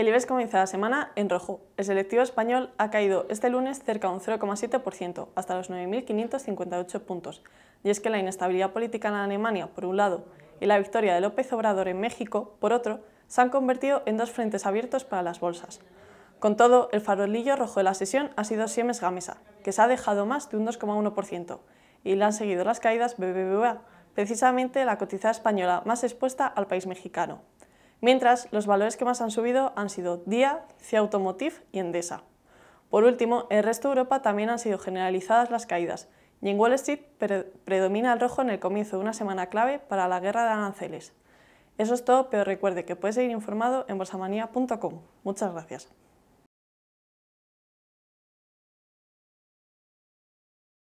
El IBEX comienza la semana en rojo. El selectivo español ha caído este lunes cerca de un 0,7%, hasta los 9.558 puntos. Y es que la inestabilidad política en Alemania, por un lado, y la victoria de López Obrador en México, por otro, se han convertido en dos frentes abiertos para las bolsas. Con todo, el farolillo rojo de la sesión ha sido Siemens Gamesa, que se ha dejado más de un 2,1%, y le han seguido las caídas BBVA, precisamente la cotizada española más expuesta al país mexicano mientras los valores que más han subido han sido DIA, CIA Automotive y Endesa. Por último, en el resto de Europa también han sido generalizadas las caídas, y en Wall Street predomina el rojo en el comienzo de una semana clave para la guerra de aranceles. Eso es todo, pero recuerde que puede seguir informado en bolsamania.com. Muchas gracias.